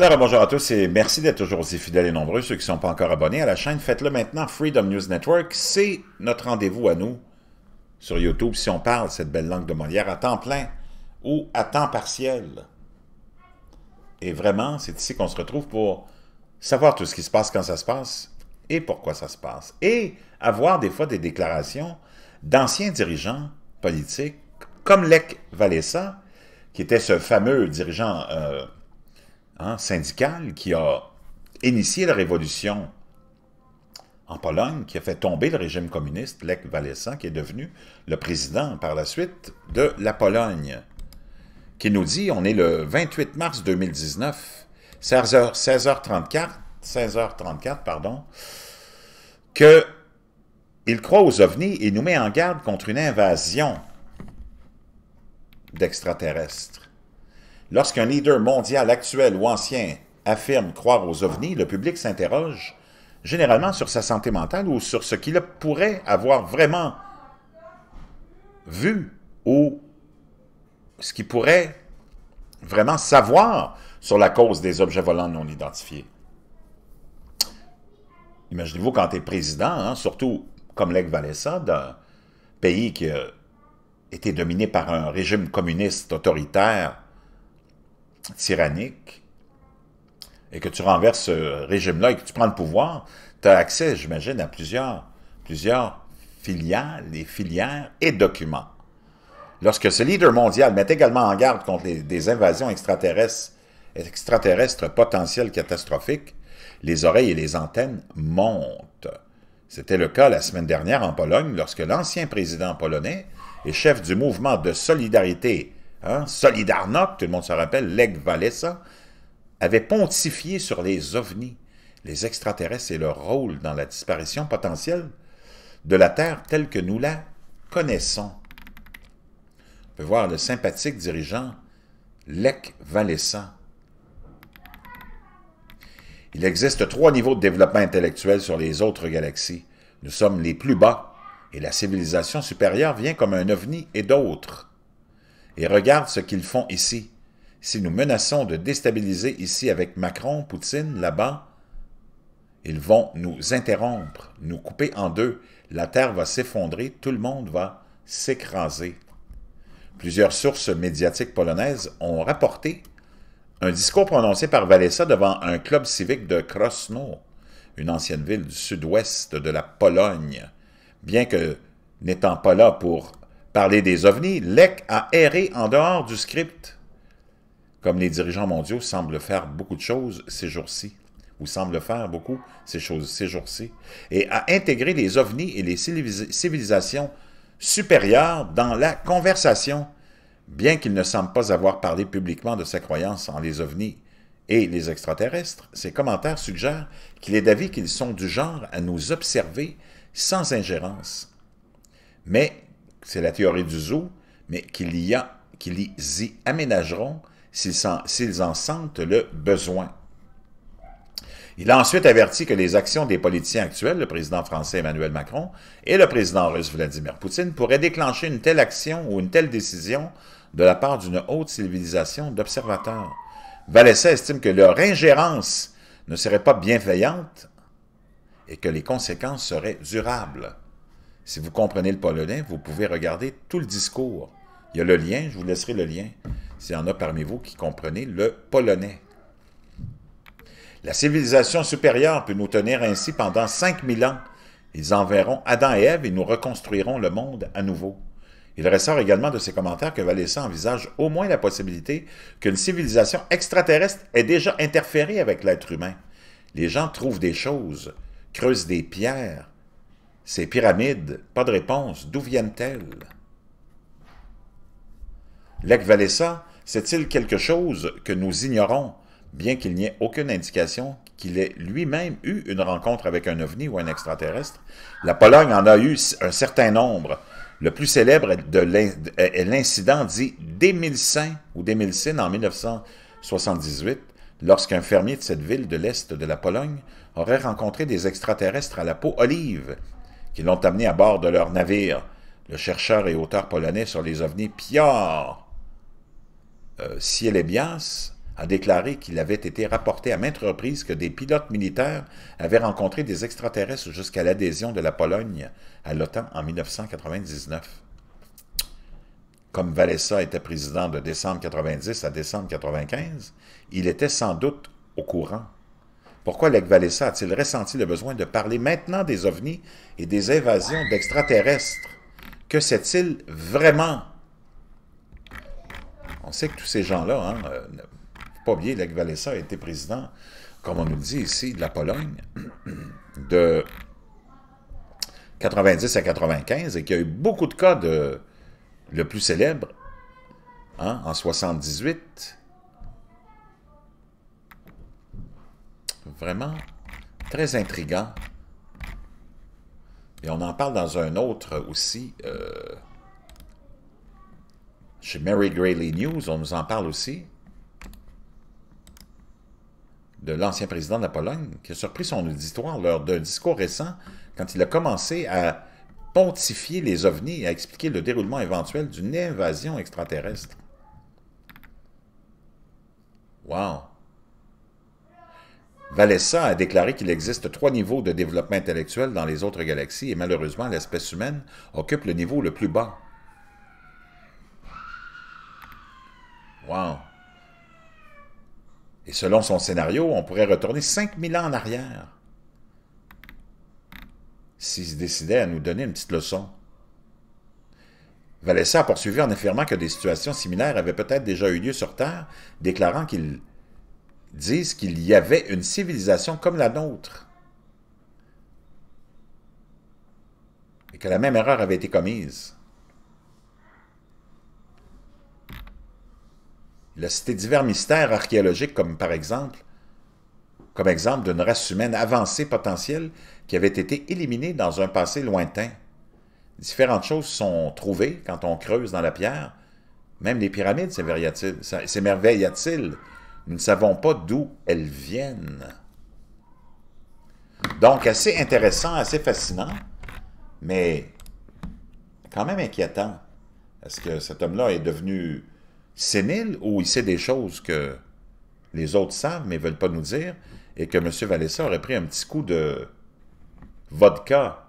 Alors, euh, bonjour à tous et merci d'être toujours aussi fidèles et nombreux. Ceux qui ne sont pas encore abonnés à la chaîne, faites-le maintenant. Freedom News Network, c'est notre rendez-vous à nous sur YouTube si on parle cette belle langue de Molière à temps plein ou à temps partiel. Et vraiment, c'est ici qu'on se retrouve pour savoir tout ce qui se passe quand ça se passe et pourquoi ça se passe. Et avoir des fois des déclarations d'anciens dirigeants politiques comme Lec Valessa, qui était ce fameux dirigeant... Euh, un hein, syndical qui a initié la révolution en Pologne, qui a fait tomber le régime communiste, Lech Walesa, qui est devenu le président par la suite de la Pologne, qui nous dit, on est le 28 mars 2019, 16 h 34 16 16h34, pardon, que il croit aux ovnis et nous met en garde contre une invasion d'extraterrestres. Lorsqu'un leader mondial actuel ou ancien affirme croire aux ovnis, le public s'interroge généralement sur sa santé mentale ou sur ce qu'il pourrait avoir vraiment vu ou ce qu'il pourrait vraiment savoir sur la cause des objets volants non identifiés. Imaginez-vous quand tu es président, hein, surtout comme lex Valessa, d'un pays qui a été dominé par un régime communiste autoritaire tyrannique et que tu renverses ce régime-là et que tu prends le pouvoir, tu as accès, j'imagine, à plusieurs, plusieurs filiales et filières et documents. Lorsque ce leader mondial met également en garde contre des invasions extraterrestres, extraterrestres potentielles catastrophiques, les oreilles et les antennes montent. C'était le cas la semaine dernière en Pologne lorsque l'ancien président polonais et chef du mouvement de solidarité hein, tout le monde se rappelle, l'ek Walesa, avait pontifié sur les ovnis, les extraterrestres et leur rôle dans la disparition potentielle de la Terre telle que nous la connaissons. On peut voir le sympathique dirigeant Lec Walesa. Il existe trois niveaux de développement intellectuel sur les autres galaxies. Nous sommes les plus bas, et la civilisation supérieure vient comme un ovni et d'autres. Et regarde ce qu'ils font ici. Si nous menaçons de déstabiliser ici avec Macron, Poutine, là-bas, ils vont nous interrompre, nous couper en deux. La terre va s'effondrer, tout le monde va s'écraser. Plusieurs sources médiatiques polonaises ont rapporté un discours prononcé par Valessa devant un club civique de Krosno, une ancienne ville du sud-ouest de la Pologne. Bien que n'étant pas là pour Parler des ovnis, Leck a erré en dehors du script, comme les dirigeants mondiaux semblent faire beaucoup de choses ces jours-ci, ou semblent faire beaucoup ces choses ces jours-ci, et a intégré les ovnis et les civilisations supérieures dans la conversation, bien qu'il ne semble pas avoir parlé publiquement de sa croyance en les ovnis et les extraterrestres, ses commentaires suggèrent qu'il est d'avis qu'ils sont du genre à nous observer sans ingérence. Mais c'est la théorie du zoo, mais qu'ils y, aménageront s'ils en, en sentent le besoin. Il a ensuite averti que les actions des politiciens actuels, le président français Emmanuel Macron et le président russe Vladimir Poutine, pourraient déclencher une telle action ou une telle décision de la part d'une haute civilisation d'observateurs. Valessa estime que leur ingérence ne serait pas bienveillante et que les conséquences seraient durables. Si vous comprenez le polonais, vous pouvez regarder tout le discours. Il y a le lien, je vous laisserai le lien s'il y en a parmi vous qui comprenez le polonais. La civilisation supérieure peut nous tenir ainsi pendant 5000 ans. Ils enverront Adam et Ève et nous reconstruirons le monde à nouveau. Il ressort également de ces commentaires que Valessa envisage au moins la possibilité qu'une civilisation extraterrestre ait déjà interféré avec l'être humain. Les gens trouvent des choses, creusent des pierres, ces pyramides, pas de réponse, d'où viennent-elles? L'Exvalessa, cest il quelque chose que nous ignorons, bien qu'il n'y ait aucune indication qu'il ait lui-même eu une rencontre avec un ovni ou un extraterrestre? La Pologne en a eu un certain nombre. Le plus célèbre est l'incident dit d'Émilcin ou d'Émilcine en 1978, lorsqu'un fermier de cette ville de l'Est de la Pologne aurait rencontré des extraterrestres à la peau olive qui l'ont amené à bord de leur navire. Le chercheur et auteur polonais sur les ovnis Pior euh, Sielebias a déclaré qu'il avait été rapporté à maintes reprises que des pilotes militaires avaient rencontré des extraterrestres jusqu'à l'adhésion de la Pologne à l'OTAN en 1999. Comme Valessa était président de décembre 90 à décembre 95, il était sans doute au courant pourquoi Lech Walesa a-t-il ressenti le besoin de parler maintenant des ovnis et des invasions d'extraterrestres? Que sait-il vraiment? On sait que tous ces gens-là, hein, euh, pas bien, Lech Walesa a été président, comme on nous le dit ici, de la Pologne, de 90 à 95, et qu'il y a eu beaucoup de cas de... Le plus célèbre, hein, en 78, Vraiment très intrigant. Et on en parle dans un autre aussi. Euh, chez Mary Grayley News, on nous en parle aussi. De l'ancien président de la Pologne, qui a surpris son auditoire lors d'un discours récent, quand il a commencé à pontifier les ovnis et à expliquer le déroulement éventuel d'une invasion extraterrestre. Wow! Valessa a déclaré qu'il existe trois niveaux de développement intellectuel dans les autres galaxies et malheureusement l'espèce humaine occupe le niveau le plus bas. Wow. Et selon son scénario, on pourrait retourner 5000 ans en arrière s'il se décidait à nous donner une petite leçon. Valessa a poursuivi en affirmant que des situations similaires avaient peut-être déjà eu lieu sur Terre, déclarant qu'il disent qu'il y avait une civilisation comme la nôtre. Et que la même erreur avait été commise. Il a cité divers mystères archéologiques, comme par exemple, comme exemple d'une race humaine avancée potentielle qui avait été éliminée dans un passé lointain. Différentes choses sont trouvées quand on creuse dans la pierre. Même les pyramides sémerveillent ils t il nous ne savons pas d'où elles viennent. Donc, assez intéressant, assez fascinant, mais quand même inquiétant. Est-ce que cet homme-là est devenu sénile ou il sait des choses que les autres savent mais ne veulent pas nous dire et que M. Valessa aurait pris un petit coup de vodka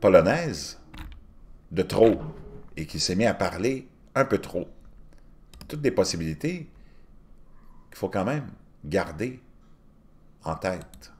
polonaise de trop et qu'il s'est mis à parler un peu trop. Toutes des possibilités faut quand même garder en tête